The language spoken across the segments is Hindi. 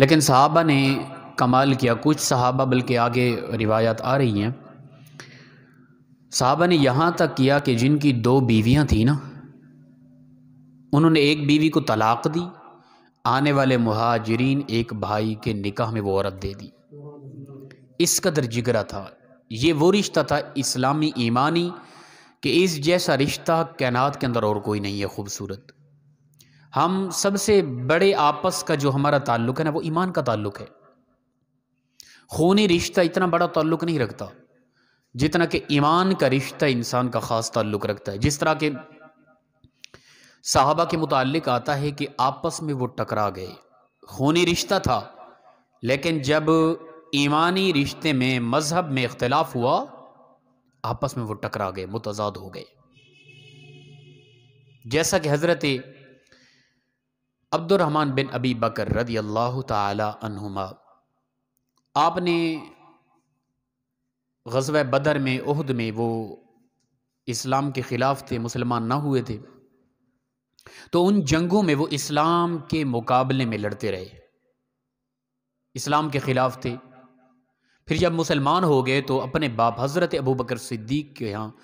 लेकिन सहाबा ने कमाल किया कुछ सहाबा बल्कि आगे रिवायात आ रही हैं साहबा ने यहाँ तक किया कि जिनकी दो बीवियाँ थी ना उन्होंने एक बीवी को तलाक दी आने वाले महाजरीन एक भाई के निकाह में वो औरत दे दी इस कदर जिगरा था ये वो रिश्ता था इस्लामी ईमानी कि इस जैसा रिश्ता कैनात के अंदर और कोई नहीं है खूबसूरत हम सबसे बड़े आपस का जो हमारा ताल्लुक है ना वो ईमान का ताल्लुक है खूनी रिश्ता इतना बड़ा ताल्लुक नहीं रखता जितना कि ईमान का रिश्ता इंसान का ख़ास ताल्लुक रखता है जिस तरह के साहबा के मुतालिक आता है कि आपस में वो टकरा गए खूनी रिश्ता था लेकिन जब ईमानी रिश्ते में मज़हब में इख्तलाफ हुआ आपस में वो टकरा गए मुतजाद हो गए जैसा कि हज़रत अब्दुलरहमान बिन अबी बकर रदी अल्लाह तुमा आपने गजब बदर में उहद में वो इस्लाम के ख़िलाफ़ थे मुसलमान ना हुए थे तो उन जंगों में वो इस्लाम के मुकाबले में लड़ते रहे इस्लाम के ख़िलाफ़ थे फिर जब मुसलमान हो गए तो अपने बाप हज़रत अबू बकर सिद्दीक के यहाँ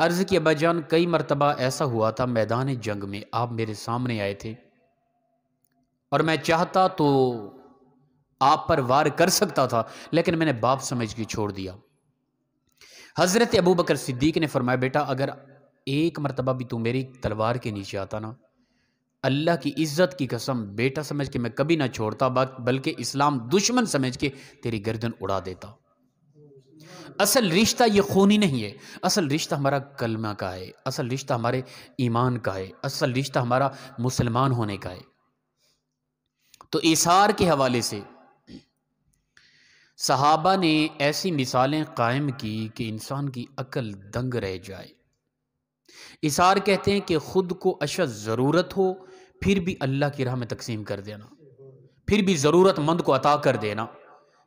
अर्ज़ की अबाजान कई मरतबा ऐसा हुआ था मैदान जंग में आप मेरे सामने आए थे और मैं चाहता तो आप पर वार कर सकता था लेकिन मैंने बाप समझ के छोड़ दिया हज़रत अबू बकर सिद्दीक ने फरमाया बेटा अगर एक मरतबा भी तू मेरी तलवार के नीचे आता ना अल्लाह की इज़्ज़त की कसम बेटा समझ के मैं कभी ना छोड़ता बल्कि इस्लाम दुश्मन समझ के तेरी गर्दन उड़ा देता असल रिश्ता ये खूनी नहीं है असल रिश्ता हमारा कलमा का है असल रिश्ता हमारे ईमान का है असल रिश्ता हमारा मुसलमान होने का है तो इसार के हवाले से सहाबा ने ऐसी मिसालें कायम की कि इंसान की अकल दंग रह जाए इसार कहते हैं कि ख़ुद को अशद ज़रूरत हो फिर भी अल्लाह की राह में तकसीम कर देना फिर भी ज़रूरतमंद को अता कर देना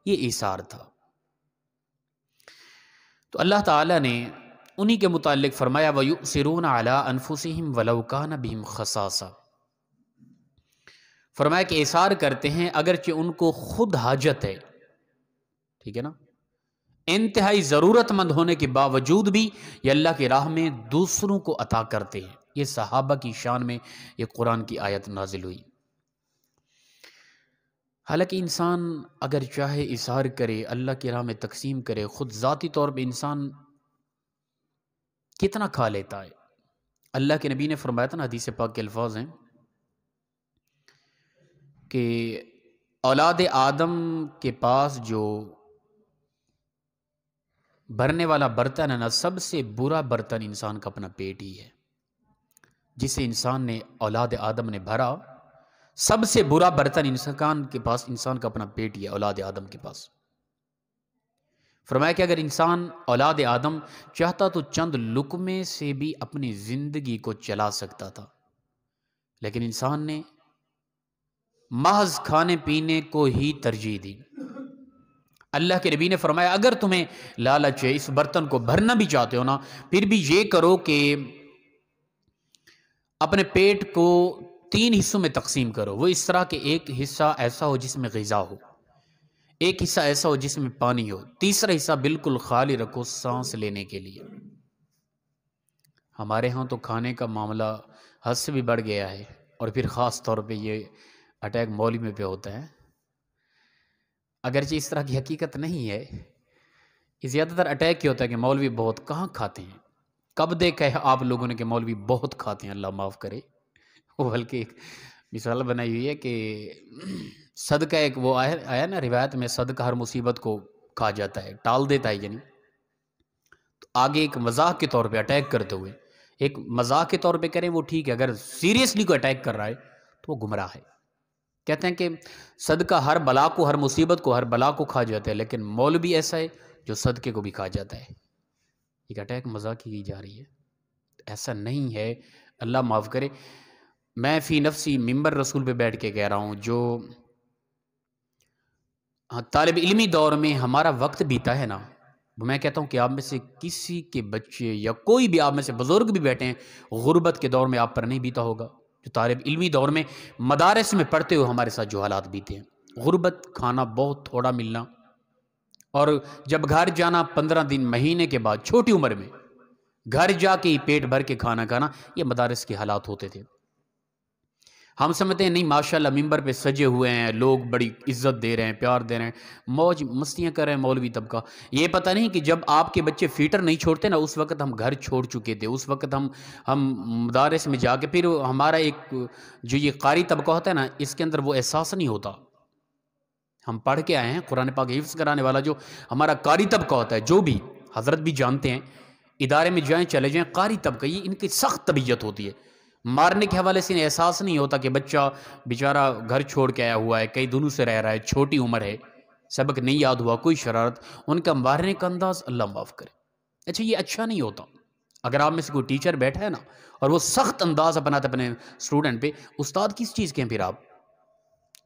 ये इसार था तो अल्लाह ताला ने उन्हीं के मुतालिक फरमाया वयु सिरून अला अनफुसम वलौकान भीम खसासा फरमाया कि एसार करते हैं अगरचे उनको खुद हाजत है ठीक है ना इंतहाई ज़रूरतमंद होने के बावजूद भी ये अल्लाह की राह में दूसरों को अता करते हैं ये सहाबा की शान में ये कुरान की आयत नाजिल हुई हालांकि इंसान अगर चाहे इशार करे अल्लाह की राह में तकसीम करे ख़ुद ज़ाती तौर पर इंसान कितना खा लेता है अल्लाह के नबी ने फरमाया था ना हदीस पाक के अल्फाज हैं कि औलाद आदम के पास जो भरने वाला बर्तन है ना सबसे बुरा बर्तन इंसान का अपना पेट ही है जिसे इंसान ने औलाद आदम ने भरा सबसे बुरा बर्तन इंसान के पास इंसान का अपना पेट ही है औलाद आदम के पास फरमाया कि अगर इंसान औलाद आदम चाहता तो चंद लुकमे से भी अपनी ज़िंदगी को चला सकता था लेकिन इंसान ने महज खाने पीने को ही तरजीह दी अल्लाह के नबी ने फरमाया अगर तुम्हें लालच है इस बर्तन को भरना भी चाहते हो ना फिर भी ये करो कि अपने पेट को तीन हिस्सों में तकसीम करो वो इस तरह के एक हिस्सा ऐसा हो जिसमें गज़ा हो एक हिस्सा ऐसा हो जिसमें पानी हो तीसरा हिस्सा बिल्कुल खाली रखो सांस लेने के लिए हमारे यहाँ तो खाने का मामला हद से भी बढ़ गया है और फिर ख़ास तौर पे ये अटैक मौलवी पे होता है अगरचे इस तरह की हकीकत नहीं है ज़्यादातर अटैक ही होता है कि मौलवी बहुत कहाँ खाते हैं कब देखा है आप लोगों ने कि मौलवी बहुत खाते हैं अल्लाह माफ़ करे वो बल्कि एक मिसाल बनाई हुई है कि सदका एक वो आया आया ना रिवायत में सदका हर मुसीबत को खा जाता है टाल देता है यानी तो आगे एक मजाक के तौर पे अटैक करते हुए एक मजाक के तौर पे करें वो ठीक है अगर सीरियसली को अटैक कर रहा है तो वो गुमराह है कहते हैं कि सदका हर बला को हर मुसीबत को हर बला को खा जाता है लेकिन मौल भी ऐसा है जो सदके को भी खा जाता है एक अटैक मजाक की जा रही है ऐसा नहीं है अल्लाह माफ़ करे मैं फ़ी नफसी मंबर रसूल पे बैठ के कह रहा हूँ जो हाँ, तालब इलमी दौर में हमारा वक्त बीता है ना मैं कहता हूँ कि आप में से किसी के बच्चे या कोई भी आप में से बुज़ुर्ग भी बैठे हैं गुर्बत के दौर में आप पर नहीं बीता होगा जो तालब इलमी दौर में मदारस में पढ़ते हुए हमारे साथ जो हालात बीते हैं गुर्बत खाना बहुत थोड़ा मिलना और जब घर जाना पंद्रह दिन महीने के बाद छोटी उम्र में घर जा के ही पेट भर के खाना खाना ये मदारस के हालात होते थे हम समझते हैं नहीं माशाल्लाह मिंबर पे सजे हुए हैं लोग बड़ी इज्जत दे रहे हैं प्यार दे रहे हैं मौज मस्तियाँ कर रहे हैं मौलवी तबका ये पता नहीं कि जब आपके बच्चे फीटर नहीं छोड़ते ना उस वक्त हम घर छोड़ चुके थे उस वक्त हम हम मदारस में जाके फिर हमारा एक जो ये कारी तबका होता है ना इसके अंदर वो एहसास नहीं होता हम पढ़ के आए हैं कुरान पाक हिफ्स कराने वाला जो हमारा कारी तबका होता है जो भी हजरत भी जानते हैं इदारे में जाएँ चले जाएँ कारी तबका ये इनकी सख्त तबीयत होती है मारने के हवाले से इन्हें एहसास नहीं होता कि बच्चा बेचारा घर छोड़ के आया हुआ है कई दोनों से रह रहा है छोटी उम्र है सबक नहीं याद हुआ कोई शरारत उनका मारने का अंदाज़ अल्लाह माफ़ करे अच्छा ये अच्छा नहीं होता अगर आप में से कोई टीचर बैठा है ना और वो सख्त अंदाज अपनाते अपने स्टूडेंट पे उस्ताद किस चीज़ के हैं फिर आप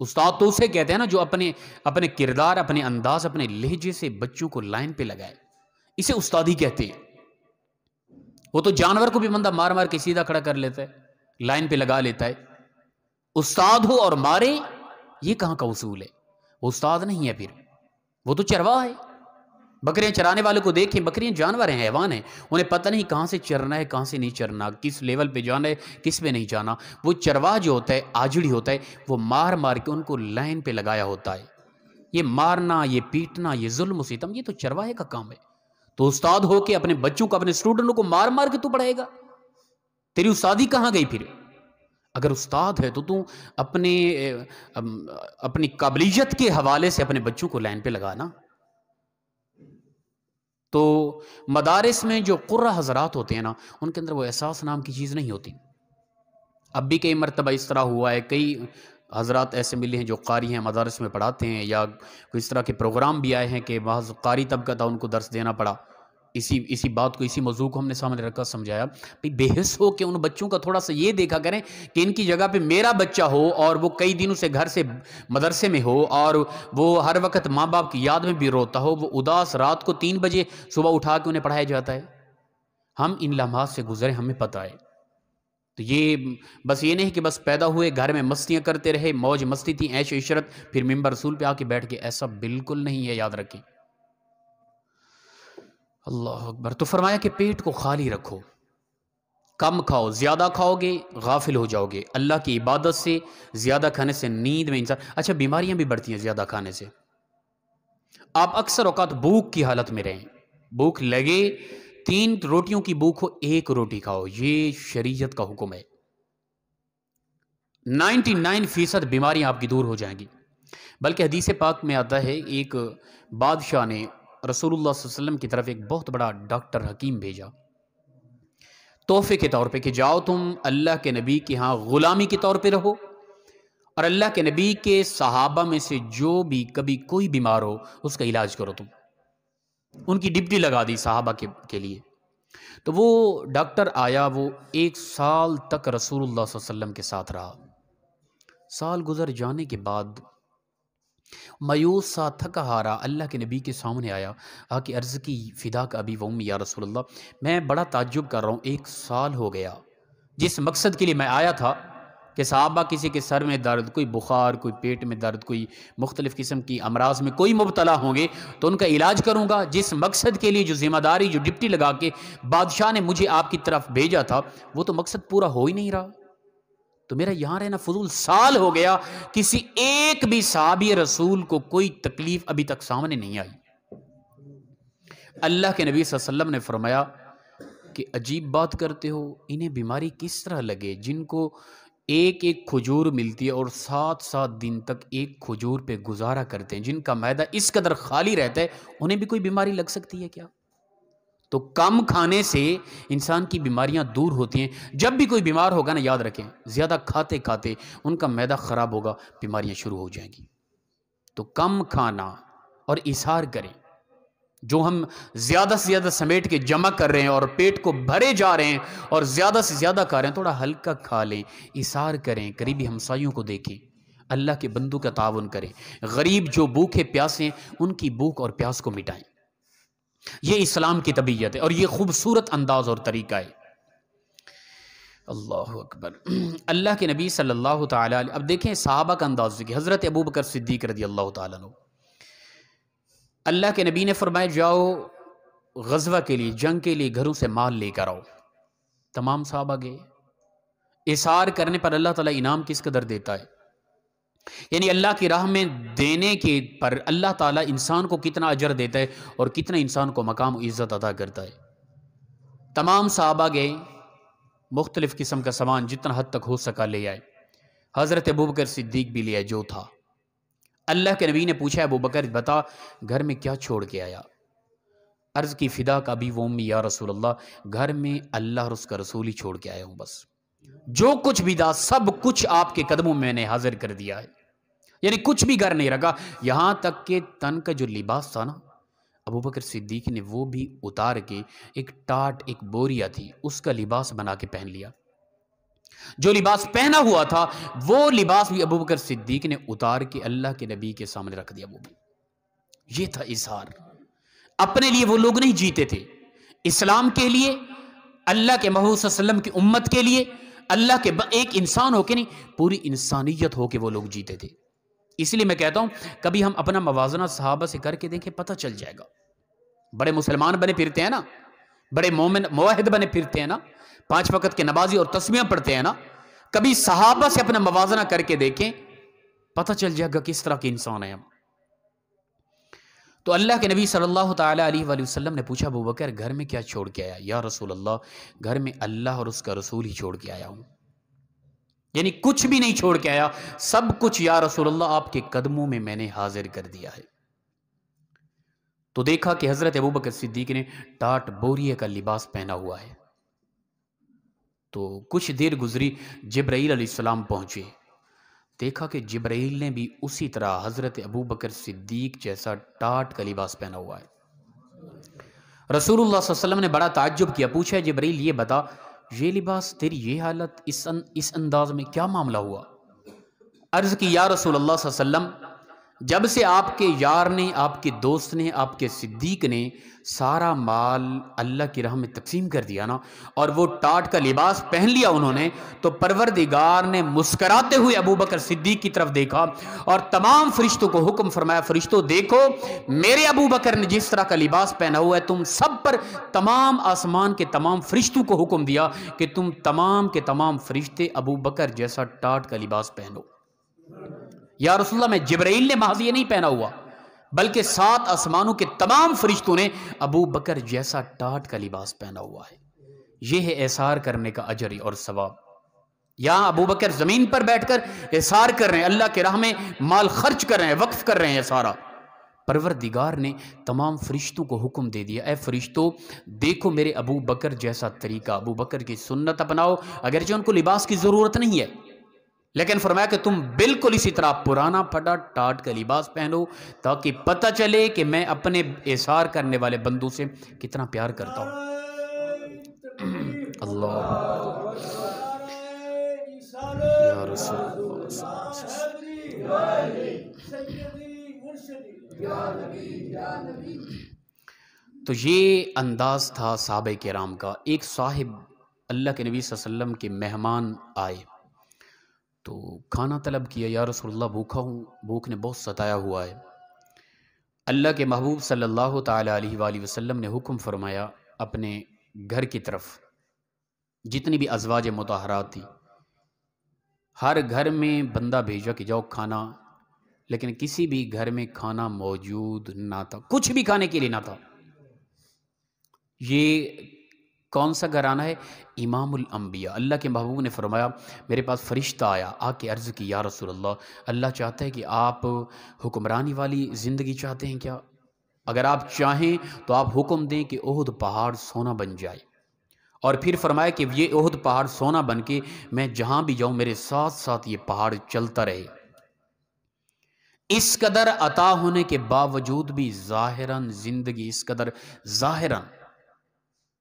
उस्ताद तो उसे कहते हैं ना जो अपने अपने किरदार अपने अंदाज अपने लहजे से बच्चों को लाइन पे लगाए इसे उस्तादी कहते हैं वो तो जानवर को भी बंदा मार मार के सीधा खड़ा कर लेता है लाइन पे लगा लेता है उस्ताद हो और मारे ये कहां का उसूल है उस्ताद नहीं है फिर वो तो चरवा है बकरियां चराने वाले को देखें बकरियां जानवर हैं हैवान हैं उन्हें पता नहीं कहां से चरना है कहां से नहीं चरना किस लेवल पे जाना है किस पे नहीं जाना वो चरवा जो होता है आजड़ी होता है वो मार मार के उनको लाइन पे लगाया होता है ये मारना ये पीटना ये जुल्म सितम ये तो चरवाहे का काम है तो उस्ताद होके अपने बच्चों को अपने स्टूडेंटों को मार मार के तू पढ़ाएगा तेरी उस्तादी कहाँ गई फिर अगर उस्ताद है तो तू अपने अपनी काबिलियत के हवाले से अपने बच्चों को लाइन पे लगाना तो मदारस में जो कुर्रा हजरात होते हैं ना उनके अंदर वो एहसास नाम की चीज़ नहीं होती अब भी कई मरतबा इस तरह हुआ है कई हजरात ऐसे मिले हैं जो कारी हैं मदारस में पढ़ाते हैं या इस तरह के प्रोग्राम भी आए हैं कि बाज़ कारी तबका था उनको दर्श देना पड़ा इसी इसी बात को इसी मौजू को हमने सामने रखा समझाया बेहस हो के उन बच्चों का थोड़ा सा ये देखा करें कि इनकी जगह पे मेरा बच्चा हो और वो कई दिनों से घर से मदरसे में हो और वो हर वक्त माँ बाप की याद में भी रोता हो वो उदास रात को तीन बजे सुबह उठा के उन्हें पढ़ाया जाता है हम इन लम्हात से गुजरे हमें पता है तो ये बस ये नहीं कि बस पैदा हुए घर में मस्तियाँ करते रहे मौज मस्ती थी ऐश इशरत फिर मेम्बर रसूल पे आके बैठ के ऐसा बिल्कुल नहीं है याद रखें अल्लाह अकबर तो फरमाया कि पेट को खाली रखो कम खाओ ज़्यादा खाओगे गाफिल हो जाओगे अल्लाह की इबादत से ज़्यादा खाने से नींद में इंसान अच्छा बीमारियां भी बढ़ती हैं ज़्यादा खाने से आप अक्सर औकात भूख की हालत में रहें भूख लगे तीन रोटियों की भूख हो एक रोटी खाओ ये शरीयत का हुक्म है 99 फीसद बीमारियां आपकी दूर हो जाएंगी बल्कि हदीस पाक में आता है एक बादशाह ने रसूलुल्लाह सल्लल्लाहु अलैहि वसल्लम की तरफ एक बहुत बड़ा डॉक्टर हकीम भेजा तोहफे के तौर पे कि जाओ तुम अल्लाह के नबी के यहाँ ग़ुलामी के तौर पे रहो और अल्लाह के नबी के सहाबा में से जो भी कभी कोई बीमार हो उसका इलाज करो तुम उनकी डिप्टी लगा दी सहाबा के, के लिए तो वो डॉक्टर आया वो एक साल तक रसूलुल्लाह वसल्लम के साथ रहा साल गुजर जाने के बाद मायूस सा थक हारा अल्लाह के नबी के सामने आया आके अर्ज़ की फ़िदा का अभी वम या रसोल्ला मैं बड़ा ताजुब कर रहा हूँ एक साल हो गया जिस मकसद के लिए मैं आया था कि साहबा किसी के सर में दर्द कोई बुखार कोई पेट में दर्द कोई मुख्तलिफ़ किस्म की अमराज में कोई मुबतला होंगे तो उनका इलाज करूँगा जिस मकसद के लिए जो ज़िम्मेदारी जो डिप्टी लगा के बादशाह ने मुझे आपकी तरफ भेजा था वो तो मकसद पूरा हो ही नहीं रहा तो मेरा यहाँ रहना फजूल साल हो गया किसी एक भी साहब रसूल को कोई तकलीफ अभी तक सामने नहीं आई अल्लाह के नबी वसल्लम ने फरमाया कि अजीब बात करते हो इन्हें बीमारी किस तरह लगे जिनको एक एक खजूर मिलती है और सात सात दिन तक एक खजूर पे गुजारा करते हैं जिनका मैदा इस कदर खाली रहता है उन्हें भी कोई बीमारी लग सकती है क्या तो कम खाने से इंसान की बीमारियां दूर होती हैं जब भी कोई बीमार होगा ना याद रखें ज़्यादा खाते खाते उनका मैदा ख़राब होगा बीमारियां शुरू हो जाएंगी तो कम खाना और इशार करें जो हम ज़्यादा से ज़्यादा समेट के जमा कर रहे हैं और पेट को भरे जा रहे हैं और ज़्यादा से ज़्यादा खा रहे हैं थोड़ा हल्का खा लें इशार करें करीबी हमसायों को देखें अल्लाह के बंदू का ताउन करें गरीब जो भूखे प्यासे हैं उनकी भूख और प्यास को मिटाएं ये इस्लाम की तबीयत है और ये खूबसूरत अंदाज और तरीका है अल्लाह अकबर अल्लाह के नबी सल्लल्लाहु ताला अब देखें साहबा का अंदाज देखिए हज़रत अबू बकर सिद्दीक रदी अल्लाह तु अल्लाह के नबी ने फरमाया जाओ गजवा के लिए जंग के लिए घरों से माल लेकर आओ तमाम साहबा गए इसार करने पर अल्लाह ताला इनाम किस कदर देता है यानी अल्लाह की राह में देने के पर अल्लाह ताला इंसान को कितना अजर देता है और कितना इंसान को मकाम इज़्ज़त अदा करता है तमाम साहबा गए मुख्तलिफ़ किस्म का सामान जितना हद तक हो सका ले आए हज़रत अबू बकर सिद्दीक भी ले आए जो था अल्लाह के नबी ने पूछा अबू बकर बता घर में क्या छोड़ के आया अर्ज़ की फ़िदा का भी वो या रसूल अल्लाह घर में अल्लाह और उसका रसूल ही छोड़ के आया हूँ बस जो कुछ भी था सब कुछ आपके कदमों में मैंने हाजिर कर दिया है यानी कुछ भी घर नहीं रखा यहाँ तक के तन का जो लिबास था ना अबू बकर सिद्दीक ने वो भी उतार के एक टाट एक बोरिया थी उसका लिबास बना के पहन लिया जो लिबास पहना हुआ था वो लिबास भी अबू बकर सिद्दीक ने उतार के अल्लाह के नबी के सामने रख दिया वो भी ये था इजहार अपने लिए वो लोग नहीं जीते थे इस्लाम के लिए अल्लाह के महबूब की उम्मत के लिए अल्लाह के एक इंसान होके नहीं पूरी इंसानियत होके वो लोग जीते थे इसलिए मैं कहता हूं कभी हम अपना मवाजना सहाबा से करके देखें पता चल जाएगा बड़े मुसलमान बने फिरते हैं ना बड़े मोमिन मुहिद बने फिरते हैं ना पांच वक्त के नमाजी और तस्वीर पढ़ते हैं ना कभी सहाबा से अपना मवाजना करके देखें पता चल जाएगा किस तरह के इंसान है हम तो अल्लाह के नबी सल्लल्लाहु अलैहि वसल्लम ने पूछा अबू बकर घर में क्या छोड़ के आया या रसूल अल्लाह घर में अल्लाह और उसका रसूल ही छोड़ के आया हूँ यानी कुछ भी नहीं छोड़ के आया सब कुछ या रसूलल्लाह आपके कदमों में मैंने हाजिर कर दिया है तो देखा कि हजरत अबू बकर सिद्दीक ने टाट बोरिए का लिबास पहना हुआ है तो कुछ देर गुजरी जब्राईल अलैहिस्सलाम पहुंचे देखा कि जिब्राइल ने भी उसी तरह हज़रत अबू बकर सिद्दीक जैसा टाट का लिबास पहना हुआ है रसूलुल्लाह वसल्लम ने बड़ा ताज्जुब किया पूछा जिब्राइल ये बता ये लिबास तेरी ये हालत इस अन, अं-, इस अंदाज में क्या मामला हुआ अर्ज़ की या रसूल अल्लाह वसल्लम जब से आपके यार ने आपके दोस्त ने आपके सिद्दीक ने सारा माल अल्लाह की राह में तकसीम कर दिया ना और वो टाट का लिबास पहन लिया उन्होंने तो परवरदिगार ने मुस्कराते हुए अबू बकर सिद्दीक की तरफ देखा और तमाम फरिश्तों को हुक्म फरमाया फरिश्तों देखो मेरे अबू बकर ने जिस तरह का लिबास पहना हुआ है तुम सब पर तमाम आसमान के तमाम फरिश्तों को हुक्म दिया कि तुम तमाम के तमाम फरिश्ते अबू बकर जैसा टाट का लिबास पहनो या रसुल्ला में जबराइल ने महज ये नहीं पहना हुआ बल्कि सात आसमानों के तमाम फरिश्तों ने अबू बकर जैसा टाट का लिबास पहना हुआ है यह है एसार करने का अजर और सवाब यहाँ अबू बकर ज़मीन पर बैठकर एसार कर रहे हैं अल्लाह के राह में माल खर्च कर रहे हैं वक्फ कर रहे हैं सारा परवर दिगार ने तमाम फरिश्तों को हुक्म दे दिया ए फरिश्तों देखो मेरे अबू बकर जैसा तरीका अबू बकर की सुन्नत अपनाओ अगरचे उनको लिबास की ज़रूरत नहीं है लेकिन फरमाया कि तुम बिल्कुल इसी तरह पुराना फटा टाट का लिबास पहनो ताकि पता चले कि मैं अपने एसार करने वाले बंदू से कितना प्यार करता हूँ अल्लाह तो ये अंदाज था साहब राम का एक साहिब अल्लाह के नबी वसल्लम के मेहमान आए तो खाना तलब किया या रसोल्ला भूखा हूँ भूख ने बहुत सताया हुआ है अल्लाह के महबूब सल्लल्लाहु अलैहि वसल्लम ने हुक्म फरमाया अपने घर की तरफ जितनी भी अजवाज मतहरा थी हर घर में बंदा भेजा कि जाओ खाना लेकिन किसी भी घर में खाना मौजूद ना था कुछ भी खाने के लिए ना था ये कौन सा घराना है इमामुल अम्बिया अल्लाह के महबूब ने फरमाया मेरे पास फ़रिश्ता आया आके अर्ज़ की या रसूल अल्लाह अल्लाह चाहता है कि आप हुक्मरानी वाली ज़िंदगी चाहते हैं क्या अगर आप चाहें तो आप हुक्म दें कि ओहद पहाड़ सोना बन जाए और फिर फरमाया कि ये ओहद पहाड़ सोना बन के मैं जहाँ भी जाऊँ मेरे साथ साथ ये पहाड़ चलता रहे इस कदर अता होने के बावजूद भी ज़ाहिरन ज़िंदगी इस कदर ज़ाहिरन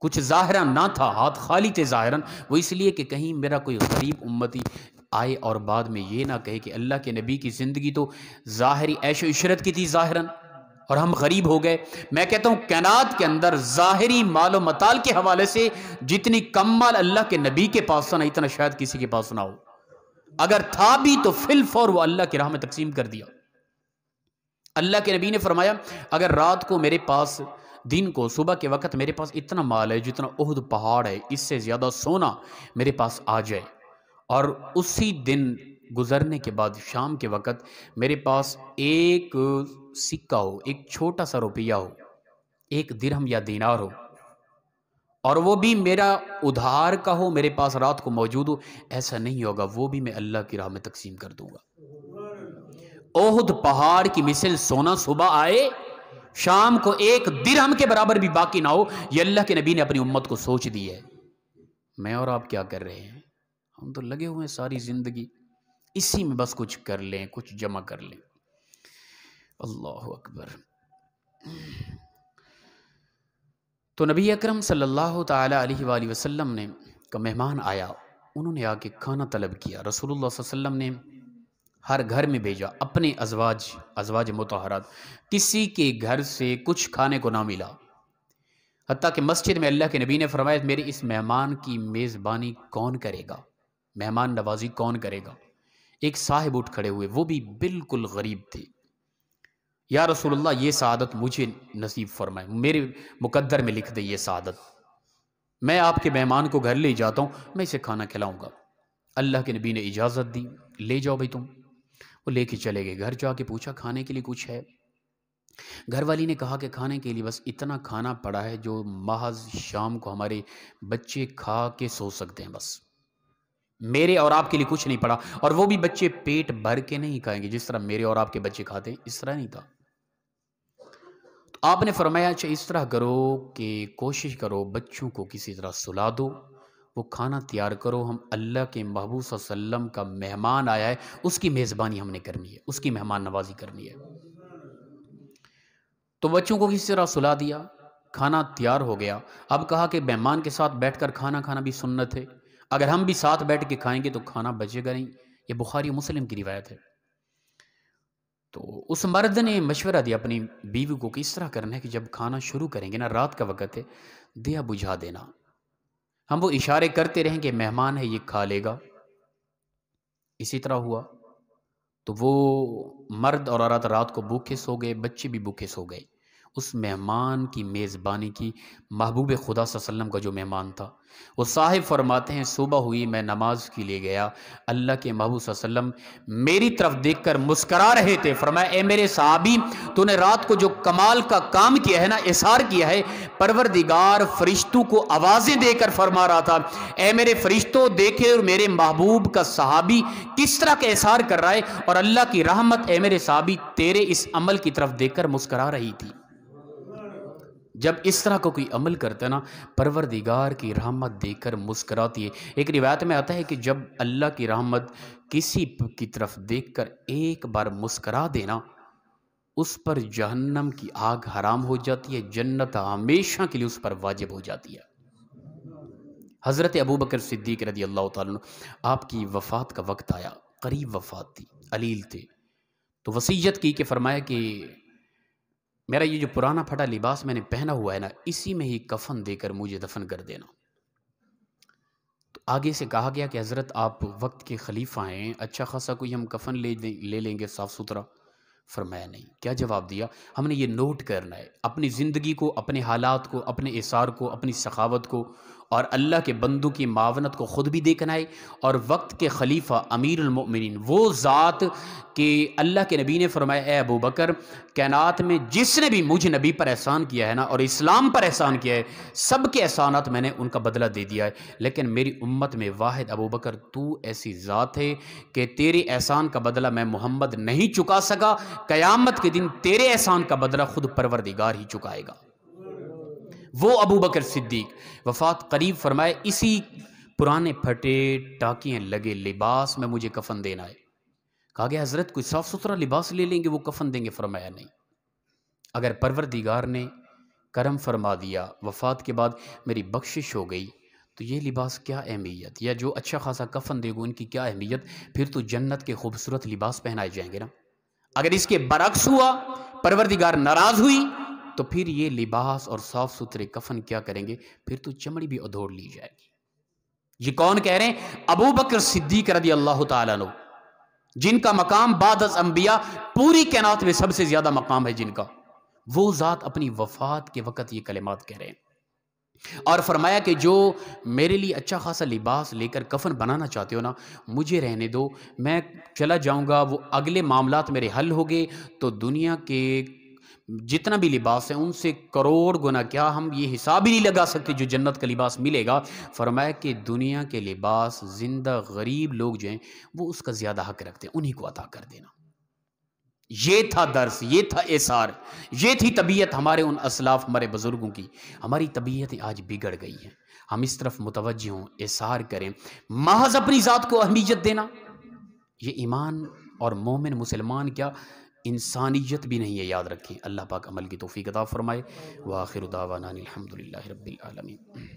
कुछ ज़ाहरा ना था हाथ खाली थे जाहिरन वो इसलिए कि कहीं मेरा कोई गरीब उम्मती आए और बाद में ये ना कहे कि अल्लाह के नबी की ज़िंदगी तो ज़ाहरी ऐश इशरत की थी जाहिरन और हम गरीब हो गए मैं कहता हूँ कैनात के अंदर ज़ाहरी मालो मताल के हवाले से जितनी कम माल अल्लाह के नबी के पास ना इतना शायद किसी के पास ना हो अगर था भी तो फिल फॉर वह अल्लाह की राह में तकसीम कर दिया अल्लाह के नबी ने फरमाया अगर रात को मेरे पास दिन को सुबह के वक्त मेरे पास इतना माल है जितना उहद पहाड़ है इससे ज़्यादा सोना मेरे पास आ जाए और उसी दिन गुजरने के बाद शाम के वक्त मेरे पास एक सिक्का हो एक छोटा सा रुपया हो एक दिरहम या दीनार हो और वो भी मेरा उधार का हो मेरे पास रात को मौजूद हो ऐसा नहीं होगा वो भी मैं अल्लाह की राह में तकसीम कर दूंगा ओहद पहाड़ की मिसल सोना सुबह आए शाम को एक दिरहम के बराबर भी बाकी ना हो ये अल्लाह के नबी ने अपनी उम्मत को सोच दी है मैं और आप क्या कर रहे हैं हम तो लगे हुए हैं सारी ज़िंदगी इसी में बस कुछ कर लें कुछ जमा कर लें अल्लाह अकबर तो नबी अकरम सल्लल्लाहु ताला अलैहि वसल्लम ने का मेहमान आया उन्होंने आके खाना तलब किया रसूलुल्लाह वसल्लम ने हर घर में भेजा अपने अजवाज अजवाज मतहरात किसी के घर से कुछ खाने को ना मिला हती कि मस्जिद में अल्लाह के नबी ने फरमाया मेरे इस मेहमान की मेज़बानी कौन करेगा मेहमान नवाजी कौन करेगा एक साहिब उठ खड़े हुए वो भी बिल्कुल गरीब थे या रसोल्ला ये शादत मुझे नसीब फरमाए मेरे मुकद्दर में लिख दे ये शादत मैं आपके मेहमान को घर ले जाता हूँ मैं इसे खाना खिलाऊँगा अल्लाह के नबी ने इजाज़त दी ले जाओ भाई तुम वो लेके चले गए घर जाके पूछा खाने के लिए कुछ है घर वाली ने कहा कि खाने के लिए बस इतना खाना पड़ा है जो महज शाम को हमारे बच्चे खा के सो सकते हैं बस मेरे और आपके लिए कुछ नहीं पड़ा और वो भी बच्चे पेट भर के नहीं खाएंगे जिस तरह मेरे और आपके बच्चे खाते हैं इस तरह नहीं था तो आपने फरमाया अच्छा इस तरह करो कि कोशिश करो बच्चों को किसी तरह सुला दो वो खाना तैयार करो हम अल्लाह के महबूब वसल्लम का मेहमान आया है उसकी मेज़बानी हमने करनी है उसकी मेहमान नवाजी करनी है तो बच्चों को किसी तरह सुला दिया खाना तैयार हो गया अब कहा कि मेहमान के साथ बैठकर खाना खाना भी सुन्नत है अगर हम भी साथ बैठ के खाएंगे तो खाना बचेगा नहीं ये बुखारी मुस्लिम की रिवायत है तो उस मर्द ने मशवरा दिया अपनी बीवी को कि इस तरह करना है कि जब खाना शुरू करेंगे ना रात का वक़्त है दिया बुझा देना हम वो इशारे करते रहें कि मेहमान है ये खा लेगा इसी तरह हुआ तो वो मर्द और औरत रात को भूखे सो गए बच्चे भी भूखे सो गए उस मेहमान की मेज़बानी की महबूब खुदा सल्लम का जो मेहमान था वो साहिब फरमाते हैं सुबह हुई मैं नमाज के लिए गया अल्लाह के महबूब सल्लम मेरी तरफ देख कर मुस्करा रहे थे फरमाया ए मेरे साहबी तूने रात को जो कमाल का काम किया है ना इशार किया है परवरदिगार फरिश्तों को आवाज़ें देकर फरमा रहा था ए मेरे फरिश्तों देखे और मेरे महबूब का सहाबी किस तरह का एसार कर रहा है और अल्लाह की रहमत ए मेरे साहबी तेरे इस अमल की तरफ कर मुस्करा रही थी जब इस तरह का को कोई अमल करता है ना परवरदिगार की रहमत देखकर मुस्कराती है एक रिवायत में आता है कि जब अल्लाह की रहमत किसी की तरफ देखकर एक बार मुस्करा देना उस पर जहन्नम की आग हराम हो जाती है जन्नत हमेशा के लिए उस पर वाजिब हो जाती है हज़रत अबू बकर सिद्दीक रदी अल्लाह तुम आपकी वफ़ात का वक्त आया करीब वफ़ात थी अलील थे तो वसीयत की कि फ़रमाया कि मेरा ये जो पुराना फटा लिबास मैंने पहना हुआ है ना इसी में ही कफन देकर मुझे दफन कर देना तो आगे से कहा गया कि हज़रत आप वक्त के खलीफा हैं अच्छा खासा कोई हम कफन ले ले लेंगे साफ़ सुथरा फरमाया नहीं क्या जवाब दिया हमने ये नोट करना है अपनी ज़िंदगी को अपने हालात को अपने इसार को अपनी सखावत को और अल्लाह के बंदू की मावनत को ख़ुद भी देखना है और वक्त के खलीफा अमीरमिन वो ज़ात कि अल्लाह के नबी ने फरमाया ए अबू बकर कैनात में जिसने भी मुझे नबी पर एहसान किया है ना और इस्लाम पर एहसान किया है सब के एहसानात मैंने उनका बदला दे दिया है लेकिन मेरी उम्मत में वाहिद अबू बकर तू ऐसी ज़ात है कि तेरे एहसान का बदला मैं मोहम्मद नहीं चुका सका क़यामत के दिन तेरे एहसान का बदला खुद परवरदिगार ही चुकाएगा वो अबू बकर सिद्दीक वफात करीब फरमाए इसी पुराने फटे टाकियाँ लगे लिबास में मुझे कफन देना है कहा गया हज़रत कोई साफ़ सुथरा लिबास ले लेंगे वो कफन देंगे फरमाया नहीं अगर परवरदिगार ने करम फरमा दिया वफात के बाद मेरी बख्शिश हो गई तो ये लिबास क्या अहमियत या जो अच्छा खासा कफन देगा उनकी क्या अहमियत फिर तो जन्नत के खूबसूरत लिबास पहनाए जाएंगे ना अगर इसके बरक्स हुआ परवरदिगार नाराज़ हुई तो फिर ये लिबास और साफ सुथरे कफन क्या करेंगे फिर तो चमड़ी भी अधोड़ ली जाएगी ये कौन कह रहे हैं अबू बकर सिद्दीक रदी अल्लाह तु जिनका मकाम बाद अंबिया पूरी कैनात में सबसे ज्यादा मकाम है जिनका वो ज़ात अपनी वफात के वक़्त ये कलेमात कह रहे हैं और फरमाया कि जो मेरे लिए अच्छा खासा लिबास लेकर कफन बनाना चाहते हो ना मुझे रहने दो मैं चला जाऊंगा वो अगले मामला मेरे हल हो गए तो दुनिया के जितना भी लिबास है उनसे करोड़ गुना क्या हम ये हिसाब ही नहीं लगा सकते जो जन्नत का लिबास मिलेगा फरमाया कि दुनिया के लिबास जिंदा गरीब लोग जो हैं वो उसका ज़्यादा हक रखते हैं उन्हीं को अदा कर देना ये था दर्स ये था एसार ये थी तबीयत हमारे उन असलाफ हमारे बुज़ुर्गों की हमारी तबीयत आज बिगड़ गई है हम इस तरफ मुतवज हों एसार करें महज अपनी ज़ात को अहमियत देना ये ईमान और मोमिन मुसलमान क्या इंसानियत भी नहीं है याद रखें अल्लाह पाक अमल की तोफ़ी कदा फ़रमाए वाखिर दावाना अलहमदिल्ला रबीआलमी